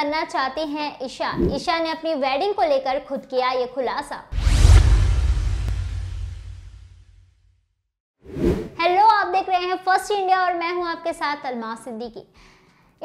बनना चाहती हैं ईशा ईशा ने अपनी वेडिंग को लेकर खुद किया ये खुलासा हेलो आप देख रहे हैं फर्स्ट इंडिया और मैं हूं आपके साथ अलमा सिद्दीकी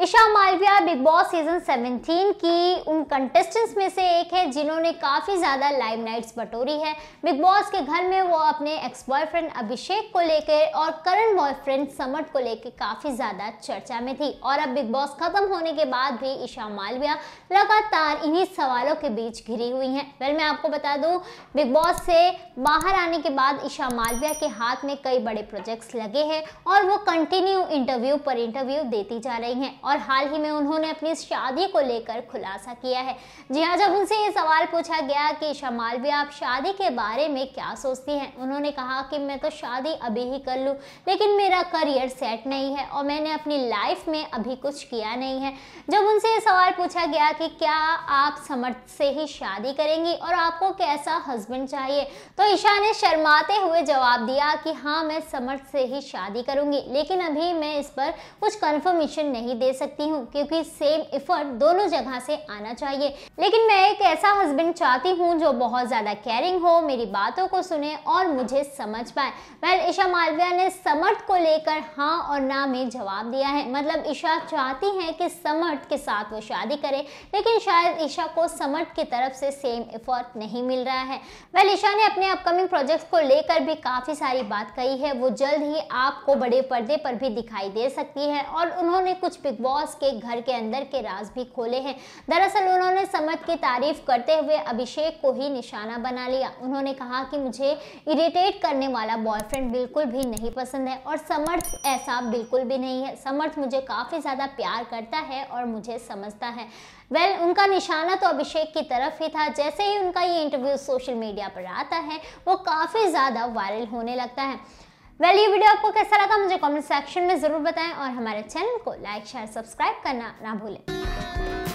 ईशा मालविया बिग बॉस सीजन 17 की उन कंटेस्टेंट्स में से एक है जिन्होंने काफ़ी ज़्यादा लाइव नाइट्स बटोरी है बिग बॉस के घर में वो अपने एक्स बॉयफ्रेंड अभिषेक को लेकर और करण बॉयफ्रेंड समर्थ को लेकर काफ़ी ज़्यादा चर्चा में थी और अब बिग बॉस ख़त्म होने के बाद भी ईशा मालविया लगातार इन्हीं सवालों के बीच घिरी हुई हैं वेल मैं आपको बता दूँ बिग बॉस से बाहर आने के बाद ईशा मालविया के हाथ में कई बड़े प्रोजेक्ट्स लगे हैं और वो कंटिन्यू इंटरव्यू पर इंटरव्यू देती जा रही हैं और हाल ही में उन्होंने अपनी शादी को लेकर खुलासा किया है जी हाँ जब उनसे ये सवाल पूछा गया कि ईशा मालवी आप शादी के बारे में क्या सोचती हैं उन्होंने कहा कि मैं तो शादी अभी ही कर लूँ लेकिन मेरा करियर सेट नहीं है और मैंने अपनी लाइफ में अभी कुछ किया नहीं है जब उनसे ये सवाल पूछा गया कि क्या आप समर्थ से ही शादी करेंगी और आपको कैसा हस्बैंड चाहिए तो ईशा ने शर्माते हुए जवाब दिया कि हाँ मैं समर्थ से ही शादी करूंगी लेकिन अभी मैं इस पर कुछ कन्फर्मेशन नहीं दे सकती हूँ क्योंकि सेम इफर्ट दोनों जगह से आना चाहिए लेकिन मैं एक ऐसा हस्बैंड चाहती हूँ जो बहुत ज़्यादा केयरिंग हो मेरी बातों को सुने और मुझे समझ पाए वेल ईशा मालविया ने समर्थ को लेकर हाँ और ना में जवाब दिया है मतलब ईशा चाहती है कि समर्थ के साथ वो शादी करे लेकिन शायद ईशा को समर्थ की तरफ से सेम इफर्ट नहीं मिल रहा है वेल ईशा ने अपने अपकमिंग प्रोजेक्ट को लेकर भी काफ़ी सारी बात कही है वो जल्द ही आपको बड़े पर्दे पर भी दिखाई दे सकती है और उन्होंने कुछ बिग बॉस के घर के अंदर के राज भी खोले हैं दरअसल उन्होंने समद की तारीफ करते हुए अभिषेक को ही निशाना बना लिया उन्होंने कहा कि मुझे इरिटेट करने वाला बॉयफ्रेंड बिल्कुल भी नहीं पसंद है और समर्थ ऐसा बिल्कुल भी नहीं है समर्थ मुझे काफ़ी ज़्यादा प्यार करता है और मुझे समझता है वेल well, उनका निशाना तो अभिषेक की तरफ ही था जैसे ही उनका ये इंटरव्यू सोशल मीडिया पर आता है वो काफ़ी ज़्यादा वायरल होने लगता है वेल well, ये वीडियो आपको कैसा लगा मुझे कमेंट सेक्शन में ज़रूर बताएं और हमारे चैनल को लाइक शेयर सब्सक्राइब करना ना भूलें